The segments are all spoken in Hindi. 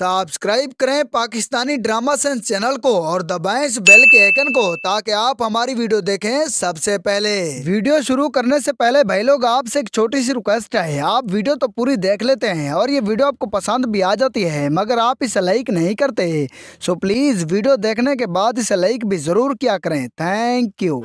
सब्सक्राइब करें पाकिस्तानी ड्रामा सेंस चैनल को और दबाएं इस बेल के आइकन को ताकि आप हमारी वीडियो देखें सबसे पहले वीडियो शुरू करने से पहले भाई लोग आपसे एक छोटी सी रिक्वेस्ट है आप वीडियो तो पूरी देख लेते हैं और ये वीडियो आपको पसंद भी आ जाती है मगर आप इसे लाइक नहीं करते सो प्लीज़ वीडियो देखने के बाद इसे लाइक भी ज़रूर किया करें थैंक यू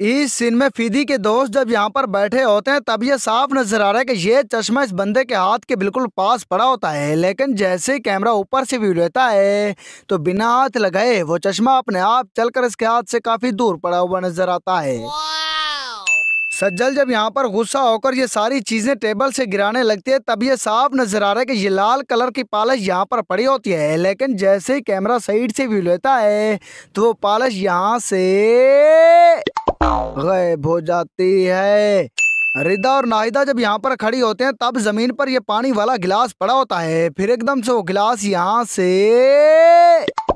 इस सीन में फिदी के दोस्त जब यहाँ पर बैठे होते हैं तब ये साफ नजर आ रहा है कि ये चश्मा इस बंदे के हाथ के बिल्कुल पास पड़ा होता है लेकिन जैसे कैमरा ऊपर से व्यू लेता है तो बिना हाथ लगाए वो चश्मा अपने आप चलकर इसके हाथ से काफी दूर पड़ा हुआ नजर आता है सज्जल जब यहाँ पर गुस्सा होकर ये सारी चीजें टेबल से गिराने लगती है तब ये साफ नजर आ रहा है कि ये लाल कलर की पालस यहाँ पर पड़ी होती है लेकिन जैसे ही कैमरा साइड से व्यू लेता है तो वो पालश यहाँ से गायब हो जाती है रिदा और नाहिदा जब यहाँ पर खड़ी होते हैं तब जमीन पर ये पानी वाला गिलास पड़ा होता है फिर एकदम से वो गिलास यहाँ से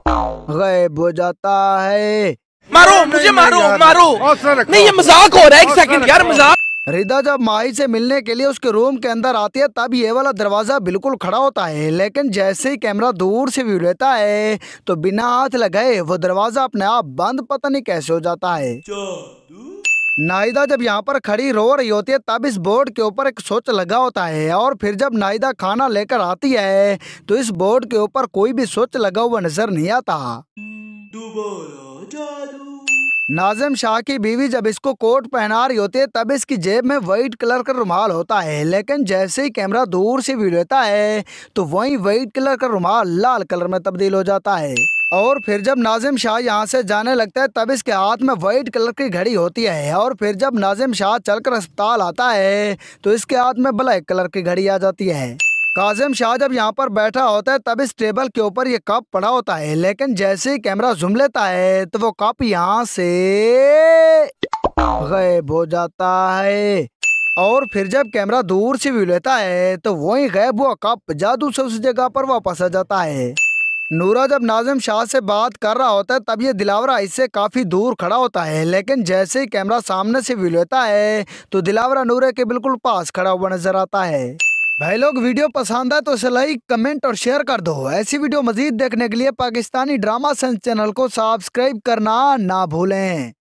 गायब हो जाता है मारो मुझे मारो मारो नहीं ये मजाक हो रहा है एक सेकंड यार मजाक रिदा जब माही से मिलने के लिए उसके रूम के अंदर आती है तब ये वाला दरवाज़ा बिल्कुल खड़ा होता है लेकिन जैसे ही कैमरा दूर से व्यू लेता है तो बिना हाथ लगाए वो दरवाज़ा अपने आप बंद पता नहीं कैसे हो जाता है नाइदा जब यहाँ पर खड़ी रो रही होती है तब इस बोर्ड के ऊपर एक सोच लगा होता है और फिर जब नाइदा खाना लेकर आती है तो इस बोर्ड के ऊपर कोई भी सोच लगा हुआ नजर नहीं आता hmm, नाजिम शाह की बीवी जब इसको कोट पहना रही होती है तब इसकी जेब में वाइट कलर का रुमाल होता है लेकिन जैसे ही कैमरा दूर से भी लेता है तो वहीं वाइट कलर का रुमाल लाल कलर में तब्दील हो जाता है और फिर जब नाजिम शाह यहाँ से जाने लगता है तब इसके हाथ में वाइट कलर की घड़ी होती है और फिर जब नाजिम शाह चलकर अस्पताल आता है तो इसके हाथ में ब्लैक कलर की घड़ी आ जाती है काजिम शाह जब यहाँ पर बैठा होता है तब इस टेबल के ऊपर ये कप पड़ा होता है लेकिन जैसे ही कैमरा जुम लेता है तो वो कप यहाँ से गायब हो जाता है और फिर जब कैमरा दूर से व्यू लेता है तो वही गायब हुआ कप जादू से उस जगह पर वापस आ जाता है नूरा जब नाजिम शाह से बात कर रहा होता है तब ये दिलावरा इससे काफ़ी दूर खड़ा होता है लेकिन जैसे ही कैमरा सामने से व्यू लेता है तो दिलावरा नूरा के बिल्कुल पास खड़ा हुआ नजर आता है भाई लोग वीडियो पसंद है तो इसे लाइक कमेंट और शेयर कर दो ऐसी वीडियो मजीद देखने के लिए पाकिस्तानी ड्रामा सेंस चैनल को सब्सक्राइब करना ना भूलें